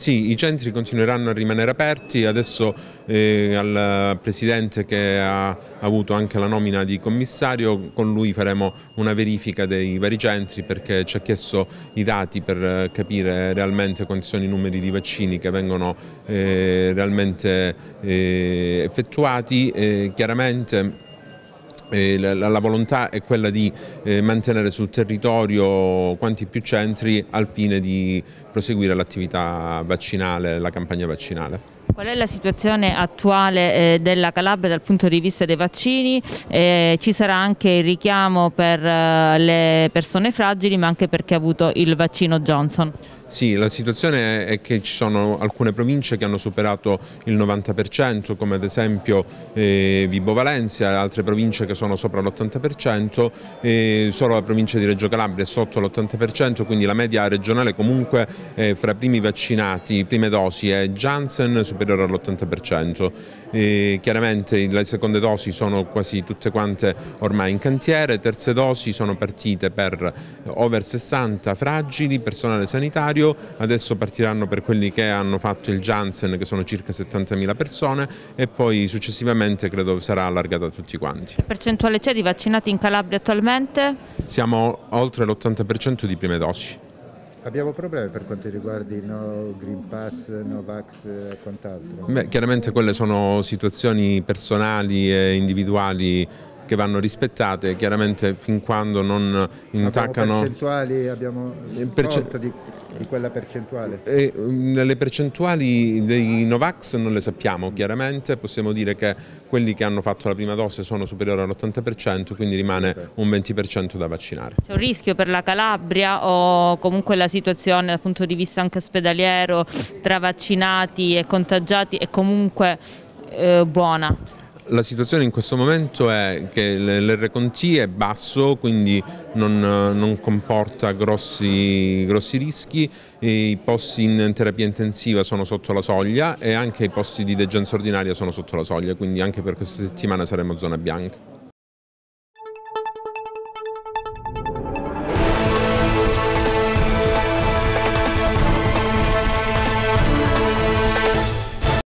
Sì, i centri continueranno a rimanere aperti, adesso eh, al Presidente che ha avuto anche la nomina di commissario, con lui faremo una verifica dei vari centri perché ci ha chiesto i dati per eh, capire realmente quali sono i numeri di vaccini che vengono eh, realmente eh, effettuati. chiaramente eh, la, la, la, volontà è quella di eh, mantenere sul territorio quanti più centri al fine di proseguire l'attività vaccinale, la campagna vaccinale. Qual è la situazione attuale eh, della Calabria dal punto di vista dei vaccini? Eh, ci sarà anche il richiamo per eh, le persone fragili ma anche per chi ha avuto il vaccino Johnson. Sì, la situazione è che ci sono alcune province che hanno superato il 90%, come ad esempio eh, Vibo Valencia, altre province che sono sopra l'80%, eh, solo la provincia di Reggio Calabria è sotto l'80%, quindi la media regionale comunque è fra i primi vaccinati, prime dosi è Janssen superiore all'80%. Eh, chiaramente le seconde dosi sono quasi tutte quante ormai in cantiere, terze dosi sono partite per over 60 fragili, personale sanitario Savorio, adesso partiranno per quelli che hanno fatto il Janssen che sono circa 70.000 persone e poi successivamente credo sarà allargata a tutti quanti. Che percentuale c'è di vaccinati in Calabria attualmente? Siamo oltre l'80% di prime dosi. Abbiamo problemi per quanto riguarda il no Green Pass, no Vax e quant'altro? Beh, chiaramente quelle sono situazioni personali e individuali che vanno rispettate chiaramente fin quando non intaccano... Abbiamo percentuali, abbiamo eh, perce... di, di quella percentuale? E, eh, le percentuali dei Novax non le sappiamo chiaramente, possiamo dire che quelli che hanno fatto la prima dose sono superiori all'80%, quindi rimane un 20% da vaccinare. C'è un rischio per la Calabria o comunque la situazione dal punto di vista anche ospedaliero tra vaccinati e contagiati è comunque eh, buona? La situazione in questo momento è che l'R con T è basso, quindi non, non comporta grossi, grossi, rischi, i posti in terapia intensiva sono sotto la soglia e anche i posti di degenza ordinaria sono sotto la soglia, quindi anche per questa settimana saremo zona bianca.